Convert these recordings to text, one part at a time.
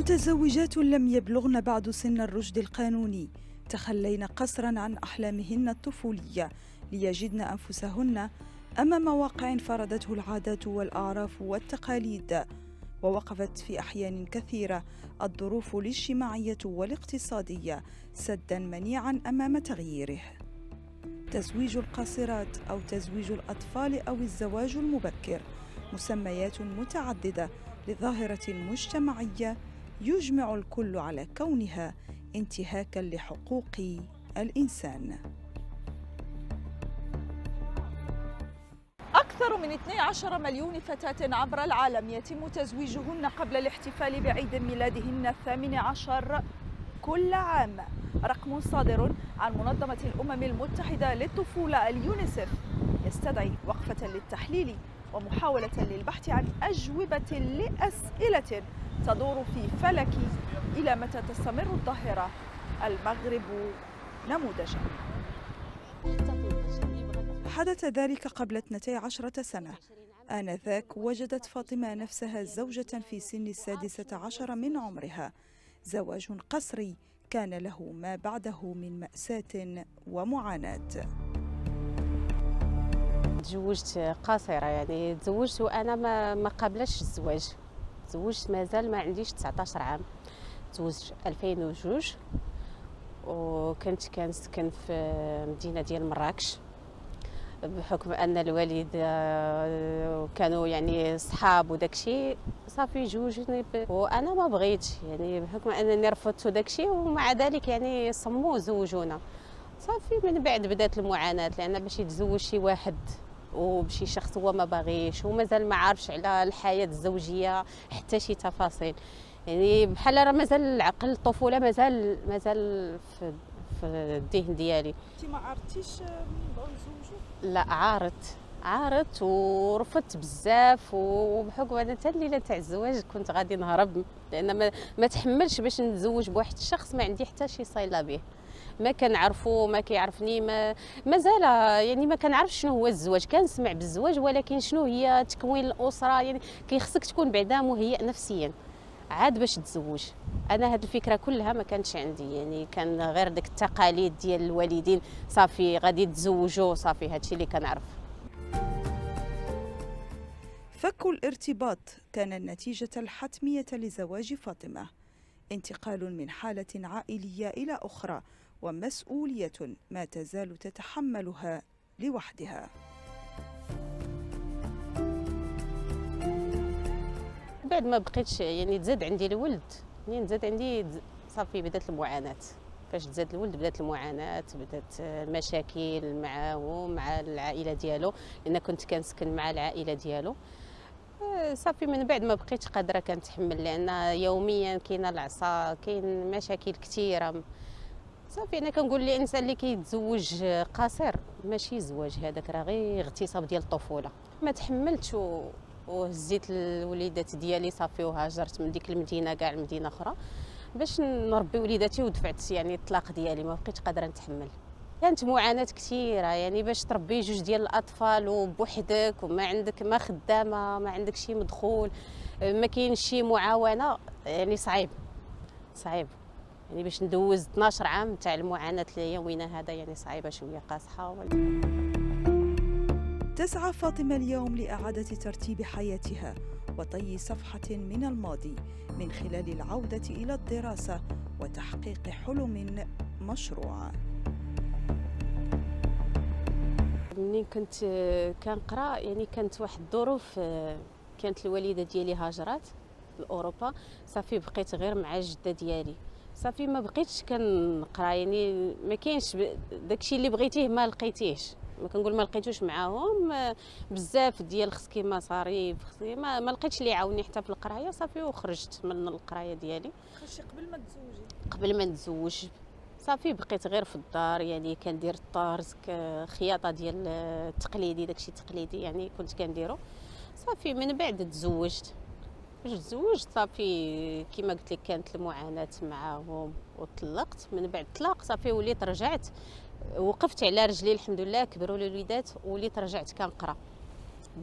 متزوجات لم يبلغن بعد سن الرشد القانوني تخلين قصرا عن أحلامهن الطفولية ليجدن أنفسهن أمام واقع فرضته العادات والأعراف والتقاليد ووقفت في أحيان كثيرة الظروف الاجتماعية والاقتصادية سدا منيعا أمام تغييره تزويج القاصرات أو تزويج الأطفال أو الزواج المبكر مسميات متعددة لظاهرة مجتمعية يجمع الكل على كونها انتهاكا لحقوق الإنسان أكثر من 12 مليون فتاة عبر العالم يتم تزويجهن قبل الاحتفال بعيد ميلادهن الثامن عشر كل عام رقم صادر عن منظمة الأمم المتحدة للطفولة اليونيسف يستدعي وقفة للتحليل ومحاولة للبحث عن أجوبة لأسئلة تدور في فلك إلى متى تستمر الظاهرة المغرب نموذجا حدث ذلك قبل 12 سنة آنذاك وجدت فاطمة نفسها زوجة في سن السادسة عشر من عمرها زواج قسري كان له ما بعده من مأساة ومعاناة تزوجت قاصرة يعني تزوجت وأنا ما قبلش الزواج تزوجت مازال ما عنديش 19 عام تزوجت 2002 وكنت كنسكن في مدينه ديال مراكش بحكم ان الوالد آه، كانوا يعني صحاب وداكشي صافي جوجني وانا ما بغيتش يعني بحكم انني رفضت داكشي ومع ذلك يعني صموا زوجونا صافي من بعد بدات المعاناه لان باش يتزوج شي واحد وبشي شخص هو ما باغيش ومازال ما عارفش على الحياه الزوجيه حتى شي تفاصيل يعني بحال راه مازال العقل الطفوله مازال مازال في في الذهن ديالي انت ما عرفتيش منين لا عارت عارت ورفضت بزاف وبحكم هذا حتى الليله تاع الزواج كنت غادي نهرب لان ما, ما تحملش باش نتزوج بواحد الشخص ما عندي حتى شي صيله به ما كنعرفو ما كيعرفني ما مازال يعني ما كنعرفش شنو هو الزواج كنسمع بالزواج ولكن شنو هي تكوين الاسره يعني كيخصك تكون بعدا مهيئ نفسيا عاد باش تزوج انا هاد الفكره كلها ما كانتش عندي يعني كان غير داك التقاليد ديال الوالدين صافي غادي تزوجوا صافي هادشي اللي كنعرف فك الارتباط كان النتيجه الحتميه لزواج فاطمه انتقال من حاله عائليه الى اخرى ومسؤولية ما تزال تتحملها لوحدها بعد ما بقيتش يعني تزاد عندي الولد منين يعني تزاد عندي صافي بدات المعاناه فاش تزاد الولد بدات المعاناه بدات المشاكل معاه مع العائله ديالو لان كنت كنسكن مع العائله ديالو آه، صافي من بعد ما بقيتش قادره كنتحمل لان يوميا كاينه العصا كاين مشاكل كثيره صافي انا كنقول الانسان اللي كيتزوج آه، قصير ماشي زواج هذاك راه غير اغتصاب ديال الطفوله ما تحملتش و... وهزيت الوليدات ديالي صافي وهاجرت من ديك المدينه كاع لمدينه اخرى باش نربي وليداتي ودفعت يعني الطلاق ديالي ما بقيتش قادره نتحمل كانت معاناه كثيره يعني باش تربي جوج ديال الاطفال وبوحدك وما عندك ما خدامه ما عندك شي مدخول ما كاينش شي معاونه يعني صعيب صعيب يعني باش ندوز 12 عام تاع المعاناه اللي يومنا هذا يعني صعيبه شويه قاصحه تسعى فاطمه اليوم لاعاده ترتيب حياتها وطي صفحه من الماضي من خلال العوده الى الدراسه وتحقيق حلم مشروع منين كنت كنقرا يعني كانت واحد الظروف كانت الوالده ديالي هاجرات لاوروبا صافي بقيت غير مع الجده ديالي صافي ما بقيتش كنقرا يعني ما كاينش داكشي اللي بغيتيه ما لقيتيهش ما كنقول ما لقيتوش معاهم آه، بزاف ديال خصكي كيما خصكي ما, ما لقيتش اللي يعاوني حتى في القرايه صافي وخرجت من القرايه ديالي خرجتي قبل ما تزوجي قبل ما نتزوج صافي بقيت غير في الدار يعني كندير الطرز خياطه ديال التقليدي آه، داكشي التقليدي يعني كنت كنديرو صافي من بعد تزوجت تزوجت صافي كما قلت لك كانت المعاناه معاهم وطلقت من بعد طلاق صافي وليت رجعت وقفت على رجلي الحمد لله كبروا لي الوليدات وليت رجعت كنقرا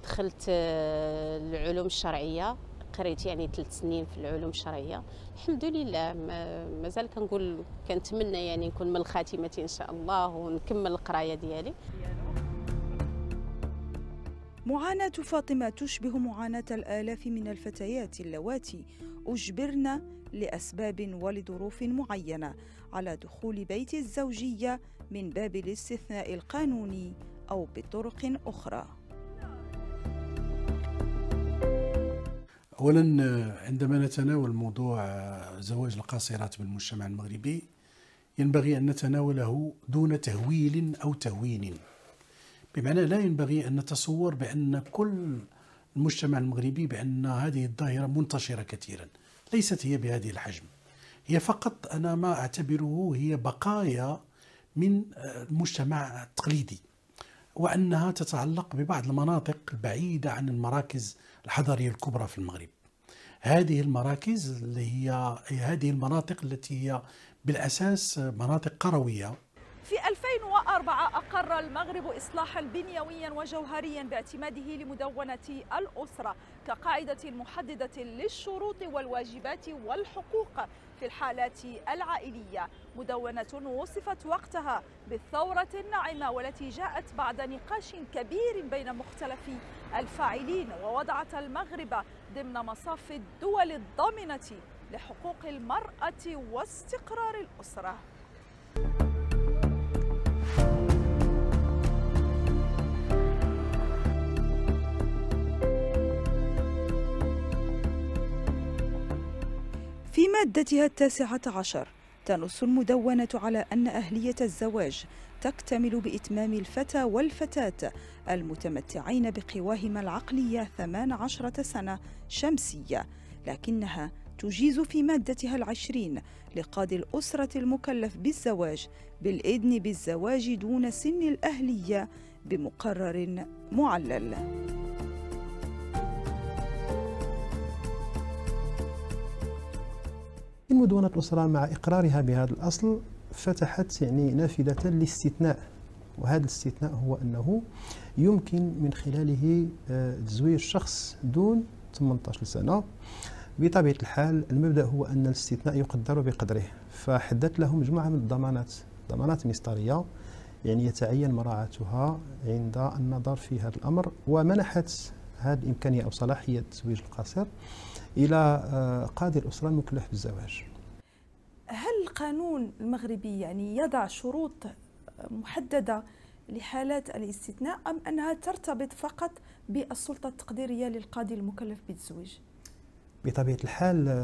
دخلت العلوم آه، الشرعيه قريت يعني ثلاث سنين في العلوم الشرعيه الحمد لله مازال كنقول كنتمنى يعني نكون من الخاتمه ان شاء الله ونكمل القرايه ديالي معاناة فاطمة تشبه معاناة الآلاف من الفتيات اللواتي أجبرن لأسباب ولظروف معينة على دخول بيت الزوجية من باب الاستثناء القانوني أو بطرق أخرى. أولا عندما نتناول موضوع زواج القاصرات بالمجتمع المغربي ينبغي أن نتناوله دون تهويل أو تهوين بمعنى لا ينبغي أن نتصور بأن كل المجتمع المغربي بأن هذه الظاهرة منتشرة كثيرا ليست هي بهذه الحجم هي فقط أنا ما أعتبره هي بقايا من المجتمع التقليدي وأنها تتعلق ببعض المناطق البعيدة عن المراكز الحضرية الكبرى في المغرب هذه المراكز اللي هي هذه المناطق التي هي بالأساس مناطق قروية في 2004 أقر المغرب إصلاحا بنيويا وجوهريا باعتماده لمدونة الأسرة كقاعدة محددة للشروط والواجبات والحقوق في الحالات العائلية مدونة وصفت وقتها بالثورة الناعمة والتي جاءت بعد نقاش كبير بين مختلف الفاعلين ووضعت المغرب ضمن مصاف الدول الضامنة لحقوق المرأة واستقرار الأسرة في مادتها التاسعة عشر تنص المدونة على أن أهلية الزواج تكتمل بإتمام الفتى والفتاة المتمتعين بقواهما العقلية 18 سنة شمسية لكنها تجيز في مادتها العشرين لقاضي الأسرة المكلف بالزواج بالإذن بالزواج دون سن الأهلية بمقرر معلل مدونة الأسرة مع إقرارها بهذا الأصل فتحت يعني نافذة لاستثناء وهذا الاستثناء هو أنه يمكن من خلاله آه، تزويج شخص دون 18 سنة بطبيعة الحال المبدأ هو أن الاستثناء يقدر بقدره فحددت لهم مجموعة من الضمانات ضمانات مسطرية يعني يتعين مراعاتها عند النظر في هذا الأمر ومنحت هذه الإمكانية أو صلاحية التزويج القاصر إلى آه، قاضي الأسرة المكلف بالزواج هل القانون المغربي يعني يضع شروط محددة لحالات الاستثناء أم أنها ترتبط فقط بالسلطة التقديرية للقاضي المكلف بالزواج؟ بطبيعة الحال آه،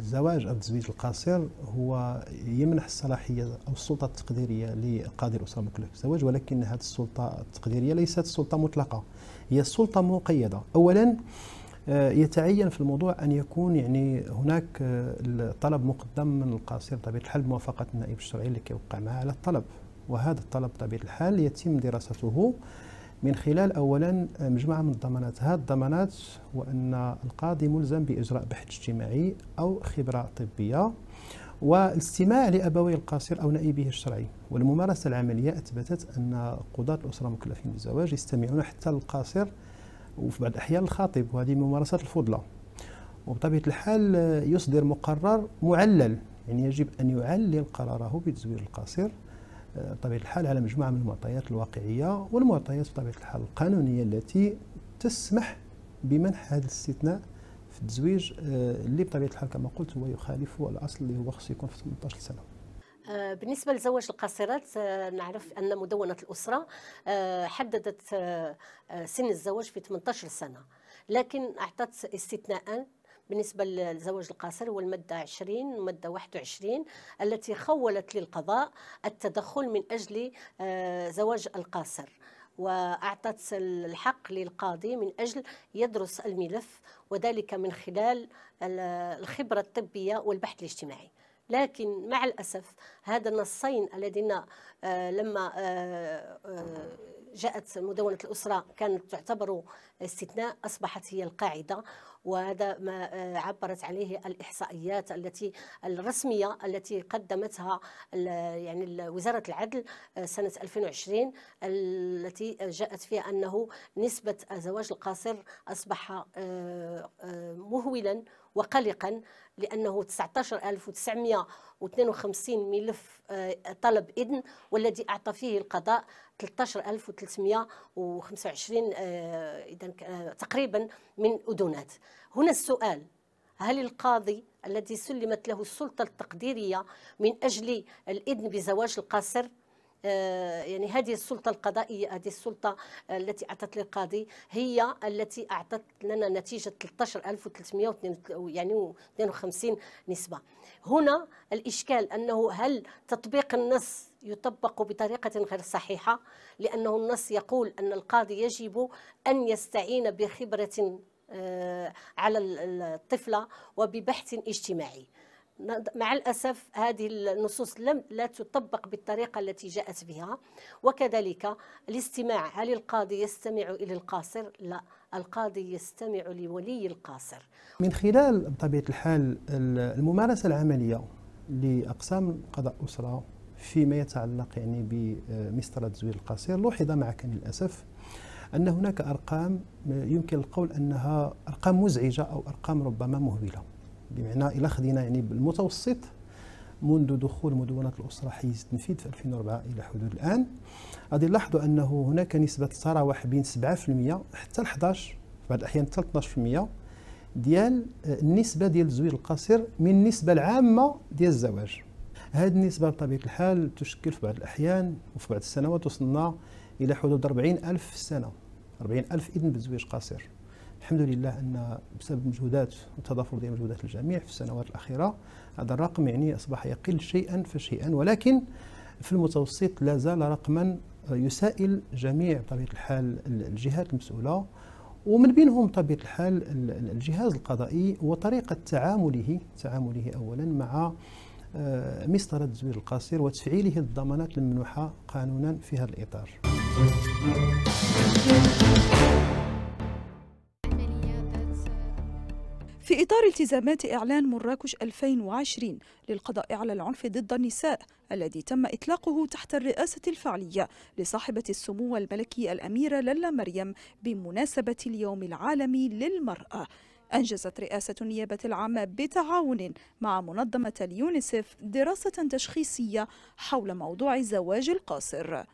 الزواج أو التزويج القاصر هو يمنح الصلاحية أو السلطة التقديرية لقاضي الأسرة المكلف بالزواج ولكن هذه السلطة التقديرية ليست سلطة مطلقة هي سلطة مقيدة أولا آه، يتعين في الموضوع أن يكون يعني هناك آه، الطلب مقدم من القاصر بطبيعة الحال بموافقة النائب الشرعي اللي كيوقع معه على الطلب وهذا الطلب بطبيعة الحال يتم دراسته من خلال اولا آه، مجموعه من الضمانات هذه الضمانات هو ان القاضي ملزم باجراء بحث اجتماعي او خبره طبيه والاستماع لابوي القاصر او نائبه الشرعي والممارسه العمليه اثبتت ان قضاه الاسره المكلفين بالزواج يستمعون حتى للقاصر وفي بعض الاحيان الخاطب وهذه ممارسات الفضلى وبطبيعه الحال آه، يصدر مقرر معلل يعني يجب ان يعلل قراره بتزوير القاصر بطبيعه الحال على مجموعه من المعطيات الواقعيه والمعطيات بطبيعه الحال القانونيه التي تسمح بمنح هذا الاستثناء في التزويج آه، اللي بطبيعه الحال كما قلت هو يخالف الاصل اللي هو خصو يكون في 18 سنه. آه، بالنسبه لزواج القاصرات آه، نعرف ان مدونه الاسره حددت سن الزواج في 18 سنه لكن اعطت استثناء بالنسبة للزواج القاصر هو المادة 20 الماده 21 التي خولت للقضاء التدخل من أجل آه، زواج القاصر وأعطت الحق للقاضي من أجل يدرس الملف وذلك من خلال الخبرة الطبية والبحث الاجتماعي لكن مع الأسف هذا النصين الذين آه، لما آه، جاءت مدونة الأسرة كانت تعتبر استثناء أصبحت هي القاعدة وهذا ما آه، عبرت عليه الإحصائيات التي الرسمية التي قدمتها يعني وزارة العدل آه، سنة 2020 التي جاءت فيها أنه نسبة الزواج القاصر أصبح آه، مهولا وقلقا لأنه 19952 ملف آه، طلب إذن والذي أعطى فيه القضاء 13325 آه، إذا آه، تقريبا من أذونات هنا السؤال هل القاضي الذي سلمت له السلطة التقديرية من أجل الإذن بزواج القاصر آه، يعني هذه السلطة القضائية هذه السلطة التي أعطت للقاضي هي التي أعطت لنا نتيجة 13352 يعني 52 نسبة هنا الإشكال أنه هل تطبيق النص يطبق بطريقة غير صحيحة لأنه النص يقول أن القاضي يجب أن يستعين بخبرة آه، على الطفلة وببحث اجتماعي مع الأسف هذه النصوص لم لا تطبق بالطريقة التي جاءت بها وكذلك الاستماع هل القاضي يستمع إلى القاصر؟ لا القاضي يستمع لولي القاصر من خلال بطبيعة الحال الممارسة العملية لأقسام قضاء أسرة فيما يتعلق يعني بمسطرة زوير القصير لوحظ معك للأسف أن هناك أرقام يمكن القول أنها أرقام مزعجة أو أرقام ربما مهولة بمعنى إلا خدينا يعني بالمتوسط منذ دخول مدونة الأسرة حيز التنفيذ في 2004 إلى حدود الآن غادي نلاحظوا أنه هناك نسبة تتراوح بين 7% حتى 11 في بعض الأحيان حتى 12% ديال آه، النسبة ديال الزوير القصير من النسبة العامة ديال الزواج هذه النسبة بطبيعة الحال تشكل في بعض الأحيان وفي بعض السنوات وصلنا إلى حدود 40 ألف سنة 40 ألف إذن بالزواج قصير الحمد لله ان بسبب مجهودات وتضافر ديال مجهودات الجميع في السنوات الاخيره هذا الرقم يعني اصبح يقل شيئا فشيئا ولكن في المتوسط لا زال رقما يسائل جميع بطبيعه الحال الجهات المسؤوله ومن بينهم بطبيعه الحال الجهاز القضائي وطريقه تعامله تعامله اولا مع آه، مسطره التزوير القصير وتفعيله الضمانات الممنوحه قانونا في هذا الاطار. في إطار التزامات إعلان مراكش 2020 للقضاء على العنف ضد النساء الذي تم إطلاقه تحت الرئاسة الفعلية لصاحبة السمو الملكي الأميرة للا مريم بمناسبة اليوم العالمي للمرأة أنجزت رئاسة النيابة العامة بتعاون مع منظمة اليونيسف دراسة تشخيصية حول موضوع الزواج القاصر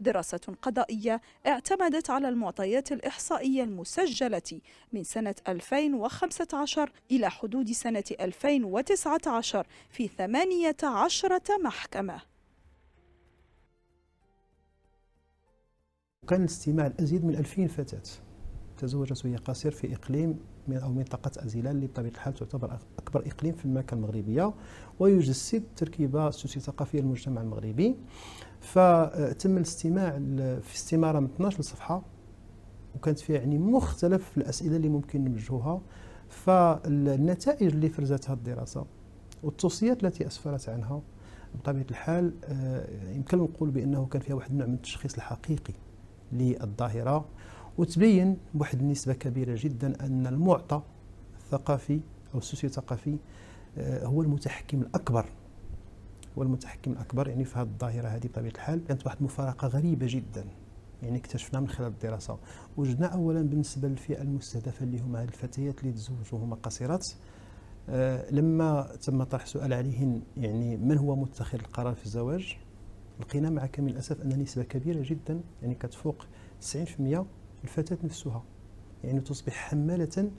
دراسة قضائية اعتمدت على المعطيات الإحصائية المسجلة من سنة 2015 إلى حدود سنة 2019 في 18 محكمة كان استماع الأزيد من 2000 فتاة تزوجت وهي قصير في إقليم من أو منطقة أزيلان اللي بطبيعة الحال تعتبر أكبر إقليم في المملكة المغربية ويجسد تركيبة سوسي ثقافية للمجتمع المغربي فتم الاستماع في استماره من 12 صفحه وكانت فيها يعني مختلف الاسئله اللي ممكن نوجهوها فالنتائج اللي فرزتها الدراسه والتوصيات التي اسفرت عنها بطبيعه الحال آه، يمكن نقول بانه كان فيها واحد النوع من التشخيص الحقيقي للظاهره وتبين بواحد النسبه كبيره جدا ان المعطى الثقافي او السوسيو ثقافي آه، هو المتحكم الاكبر هو المتحكم الاكبر يعني في هذه الظاهره هذه بطبيعه الحال كانت واحد المفارقه غريبه جدا يعني اكتشفنا من خلال الدراسه وجدنا اولا بالنسبه للفئه المستهدفه اللي هما الفتيات اللي تزوجوا هما قصيرات أه لما تم طرح سؤال عليهن يعني من هو متخذ القرار في الزواج لقينا مع كامل الاسف ان نسبه كبيره جدا يعني كتفوق 90% الفتاه نفسها يعني تصبح حماله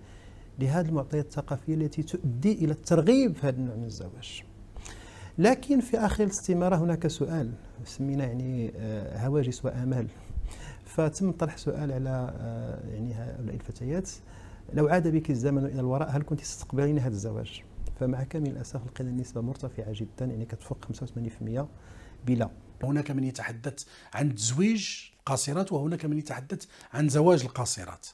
لهذه المعطيات الثقافيه التي تؤدي الى الترغيب في هذا النوع من الزواج لكن في آخر الاستمارة هناك سؤال سمينا يعني آه، هواجس وآمال فتم طرح سؤال على آه، يعني هؤلاء الفتيات لو عاد بك الزمن إلى الوراء هل كنت تستقبلين هذا الزواج؟ فمع كامل الأسف لقينا النسبة مرتفعة جدا يعني كتفوق 85% بلا هناك من يتحدث عن تزويج القاصرات وهناك من يتحدث عن زواج القاصرات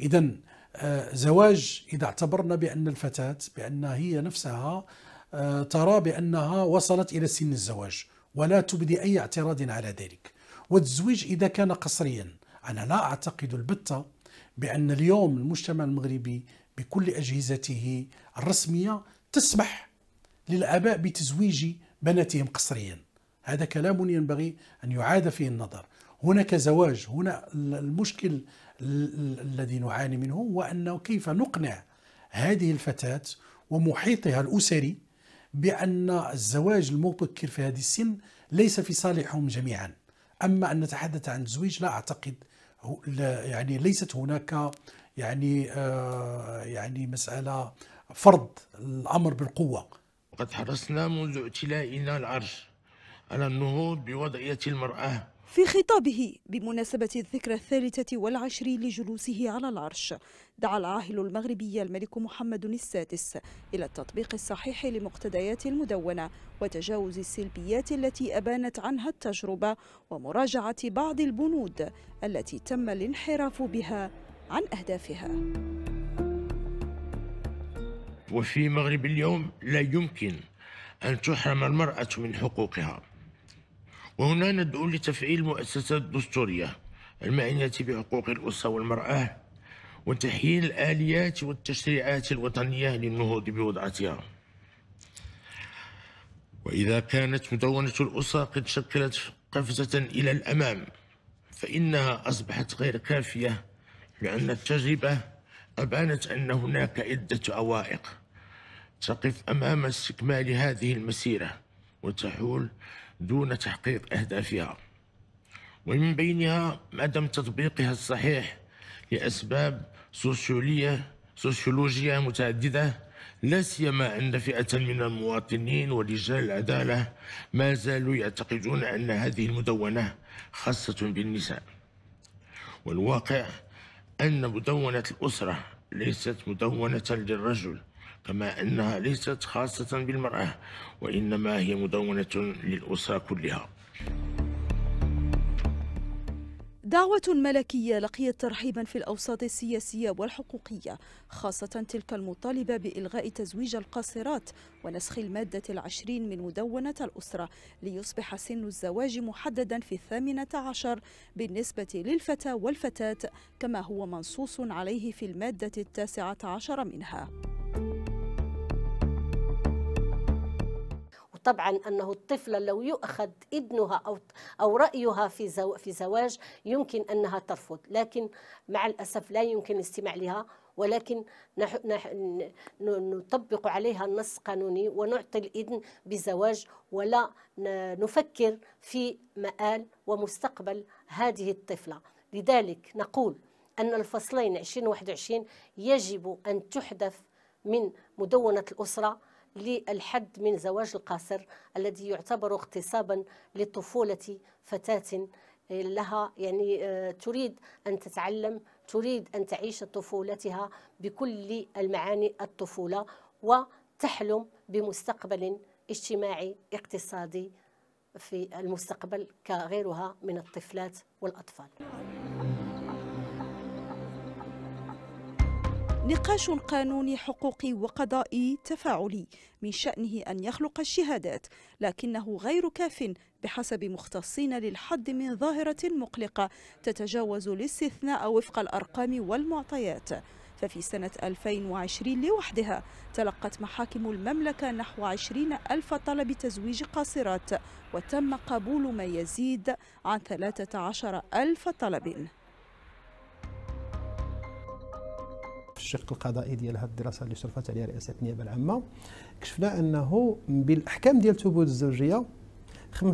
إذا آه، زواج إذا اعتبرنا بأن الفتاة بأن هي نفسها آه، ترى بأنها وصلت إلى سن الزواج ولا تبدي أي اعتراض على ذلك والتزويج إذا كان قصريا أنا لا أعتقد البتة بأن اليوم المجتمع المغربي بكل أجهزته الرسمية تسمح للآباء بتزويج بناتهم قصريا هذا كلام ينبغي أن يعاد فيه النظر هناك زواج هنا المشكل الذي نعاني منه هو أنه كيف نقنع هذه الفتاة ومحيطها الأسري بأن الزواج المبكر في هذه السن ليس في صالحهم جميعا أما أن نتحدث عن الزواج لا أعتقد يعني ليست هناك يعني آه يعني مسألة فرض الأمر بالقوة وقد حرصنا منذ ائتلائنا العرش على النهوض بوضعية المرأة في خطابه بمناسبة الذكرى الثالثة والعشرين لجلوسه على العرش دعا العاهل المغربي الملك محمد السادس إلى التطبيق الصحيح لمقتضيات المدونة وتجاوز السلبيات التي أبانت عنها التجربة ومراجعة بعض البنود التي تم الانحراف بها عن أهدافها وفي مغرب اليوم لا يمكن أن تحرم المرأة من حقوقها وهنا ندعو لتفعيل مؤسسات دستورية المعنية بحقوق الأسرة والمرأة وتحيين الآليات والتشريعات الوطنية للنهوض بوضعتها وإذا كانت مدونة الأسرة قد شكلت قفزة إلى الأمام فإنها أصبحت غير كافية لأن التجربة أبانت أن هناك عدة عوائق تقف أمام استكمال هذه المسيرة وتحول دون تحقيق أهدافها ومن بينها عدم تطبيقها الصحيح لأسباب سوسيولية سوسيولوجية متعددة لا سيما أن فئة من المواطنين ورجال العدالة ما زالوا يعتقدون أن هذه المدونة خاصة بالنساء والواقع أن مدونة الأسرة ليست مدونة للرجل كما أنها ليست خاصة بالمرأة وإنما هي مدونة للأسرة كلها دعوة ملكية لقيت ترحيبا في الأوساط السياسية والحقوقية خاصة تلك المطالبة بإلغاء تزويج القاصرات ونسخ المادة العشرين من مدونة الأسرة ليصبح سن الزواج محددا في الثامنة عشر بالنسبة للفتى والفتاة كما هو منصوص عليه في المادة التاسعة عشر منها طبعا أنه الطفلة لو يؤخذ إذنها أو أو رأيها في زو في زواج يمكن أنها ترفض لكن مع الأسف لا يمكن الاستماع لها ولكن نح نح نطبق عليها النص قانوني ونعطي الإذن بزواج ولا نفكر في مآل ومستقبل هذه الطفلة لذلك نقول أن الفصلين 2021 يجب أن تحذف من مدونة الأسرة للحد من زواج القاصر الذي يعتبر اغتصابا لطفولة فتاة لها يعني آه، تريد أن تتعلم تريد أن تعيش طفولتها بكل المعاني الطفولة وتحلم بمستقبل اجتماعي اقتصادي في المستقبل كغيرها من الطفلات والأطفال نقاش قانوني حقوقي وقضائي تفاعلي من شأنه أن يخلق الشهادات لكنه غير كاف بحسب مختصين للحد من ظاهرة مقلقة تتجاوز الاستثناء وفق الأرقام والمعطيات ففي سنة 2020 لوحدها تلقت محاكم المملكة نحو 20 ألف طلب تزويج قاصرات وتم قبول ما يزيد عن 13 ألف طلب في الشق القضائي ديال هذه الدراسه اللي شرفت عليها رئاسه النيابه العامه كشفنا انه بالاحكام ديال ثبوت الزوجيه 15%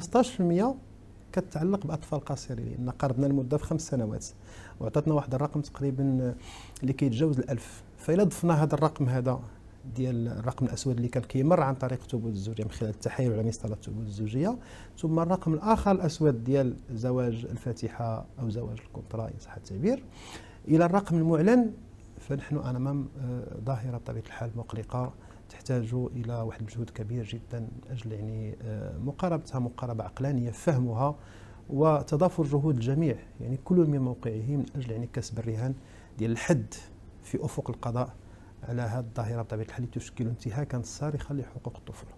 كتعلق باطفال قصيرين لان قرضنا المده في خمس سنوات وعطاتنا واحد الرقم تقريبا اللي كيتجاوز الألف فاذا ضفنا هذا الرقم هذا ديال الرقم الاسود اللي كان كيمر عن طريق ثبوت الزوجيه من خلال التحايل على مسطره ثبوت الزوجيه ثم الرقم الاخر الاسود ديال زواج الفاتحه او زواج الكونترا ان صح التعبير الى الرقم المعلن فنحن امام آه، ظاهره بطبيعه الحال مقلقه تحتاج الى واحد المجهود كبير جدا من اجل يعني آه، مقاربتها مقاربه عقلانيه فهمها وتضافر جهود الجميع يعني كل من موقعه من اجل يعني كسب الرهان ديال الحد في افق القضاء على هذه الظاهره بطبيعه الحال تشكل انتهاكا صارخا لحقوق الطفوله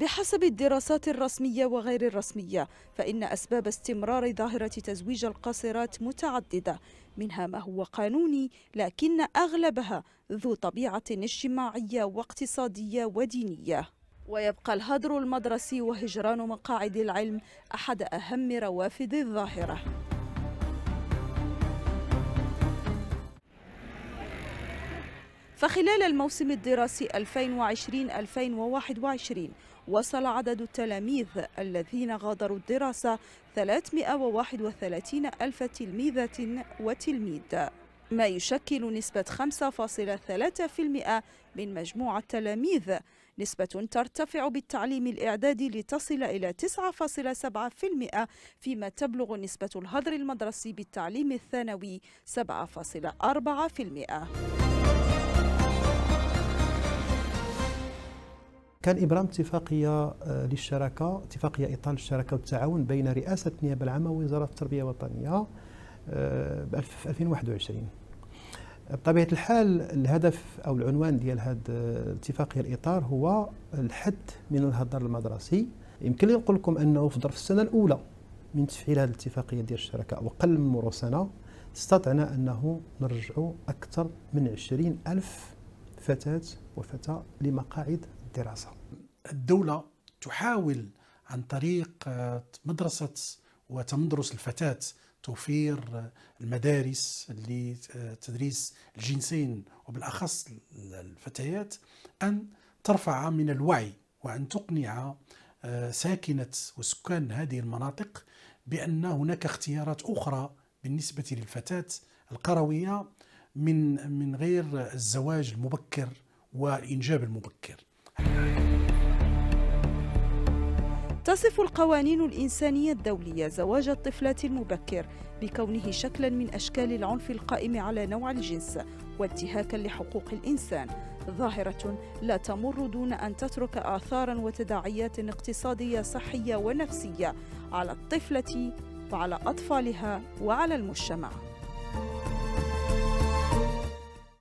بحسب الدراسات الرسمية وغير الرسمية فإن أسباب استمرار ظاهرة تزويج القاصرات متعددة منها ما هو قانوني لكن أغلبها ذو طبيعة اجتماعية واقتصادية ودينية ويبقى الهدر المدرسي وهجران مقاعد العلم أحد أهم روافد الظاهرة فخلال الموسم الدراسي 2020-2021 وصل عدد التلاميذ الذين غادروا الدراسة 331 ألف تلميذة وتلميذ ما يشكل نسبة 5.3% من مجموع التلاميذ نسبة ترتفع بالتعليم الإعدادي لتصل إلى 9.7% فيما تبلغ نسبة الهدر المدرسي بالتعليم الثانوي 7.4% كان ابرام اتفاقيه آه، للشراكه اتفاقيه اطار الشراكه والتعاون بين رئاسه النيابه العامه ووزاره التربيه الوطنيه آه، ب 2021 بطبيعه الحال الهدف او العنوان ديال هذه آه، الاتفاقيه الاطار هو الحد من الهدر المدرسي يمكن لي نقول لكم انه في ظرف السنه الاولى من تفعيل هذه الاتفاقيه ديال الشركه وقل من مرور سنه استطعنا انه نرجعوا اكثر من 20 الف فتاه وفتى لمقاعد الدراسة الدولة تحاول عن طريق آه، مدرسة وتمدرس الفتاة توفير آه، المدارس لتدريس آه، الجنسين وبالأخص الفتيات أن ترفع من الوعي وأن تقنع ساكنة وسكان هذه المناطق بأن هناك اختيارات أخرى بالنسبة للفتاة القروية من من غير الزواج المبكر والإنجاب المبكر تصف القوانين الإنسانية الدولية زواج الطفلات المبكر بكونه شكلا من أشكال العنف القائم على نوع الجنس وانتهاكا لحقوق الإنسان ظاهرة لا تمر دون أن تترك آثارا وتداعيات اقتصادية صحية ونفسية على الطفلة وعلى أطفالها وعلى المجتمع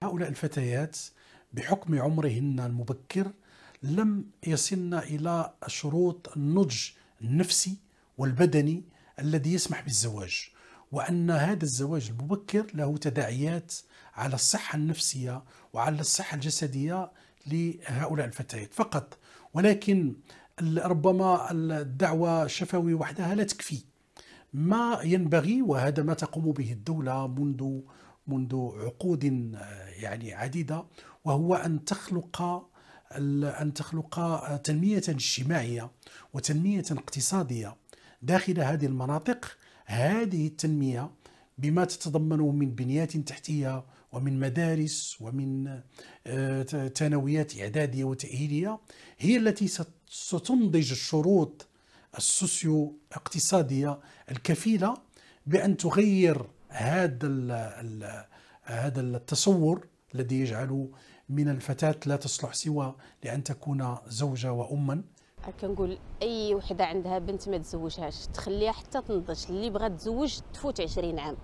هؤلاء الفتيات بحكم عمرهن المبكر لم يصلنا إلى شروط النضج النفسي والبدني الذي يسمح بالزواج وأن هذا الزواج المبكر له تداعيات على الصحة النفسية وعلى الصحة الجسدية لهؤلاء الفتيات فقط ولكن ربما الدعوة الشفوي وحدها لا تكفي ما ينبغي وهذا ما تقوم به الدولة منذ منذ عقود آه، يعني عديدة وهو أن تخلق أن تخلق تنمية اجتماعية وتنمية اقتصادية داخل هذه المناطق هذه التنمية بما تتضمنه من بنيات تحتية ومن مدارس ومن آه، ثانويات إعدادية وتأهيلية هي التي ستنضج الشروط السوسيو اقتصادية الكفيلة بأن تغير هذا هذا التصور الذي يجعل من الفتاة لا تصلح سوى لأن تكون زوجة وأما كنقول أي وحدة عندها بنت ما تزوجهاش تخليها حتى تنضج اللي بغات تزوج تفوت 20 عام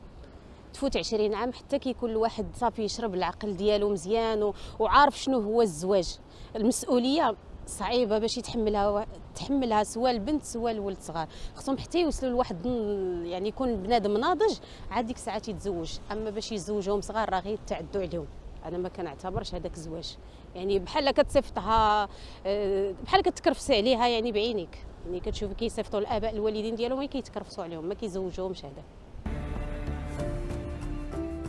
تفوت 20 عام حتى كيكون الواحد صافي يشرب العقل ديالو مزيان وعارف شنو هو الزواج المسؤوليه صعيبه باش يتحملها و... تحملها سواء البنت سواء الولد صغار خصهم حتى يوصلوا لواحد يعني يكون بنادم ناضج عاد ديك الساعه تيتزوج اما باش يتزوجهم صغار راه غير تعدوا عليهم انا ما كنعتبرش هذاك زواج يعني بحال كتصيفطها آه، بحال كتكرفسي عليها يعني بعينيك يعني كتشوف كيصيفطوا الاباء الوالدين ديالهم وين كيتكرفسوا عليهم ما كيزوجوهمش هذا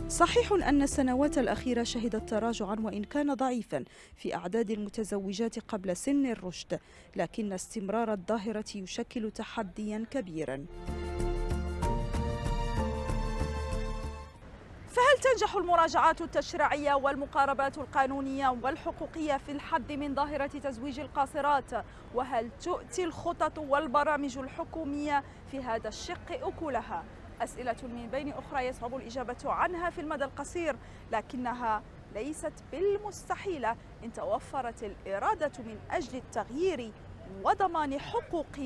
صحيح أن السنوات الأخيرة شهدت تراجعا وإن كان ضعيفا في أعداد المتزوجات قبل سن الرشد لكن استمرار الظاهرة يشكل تحديا كبيرا فهل تنجح المراجعات التشريعية والمقاربات القانونية والحقوقية في الحد من ظاهرة تزويج القاصرات؟ وهل تؤتي الخطط والبرامج الحكومية في هذا الشق أكلها؟ أسئلة من بين أخرى يصعب الإجابة عنها في المدى القصير لكنها ليست بالمستحيلة إن توفرت الإرادة من أجل التغيير وضمان حقوق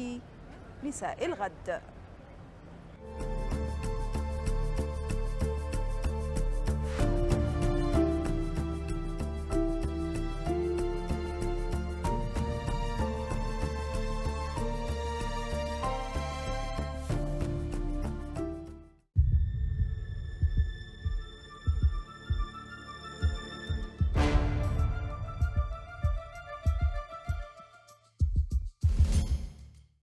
نساء الغد.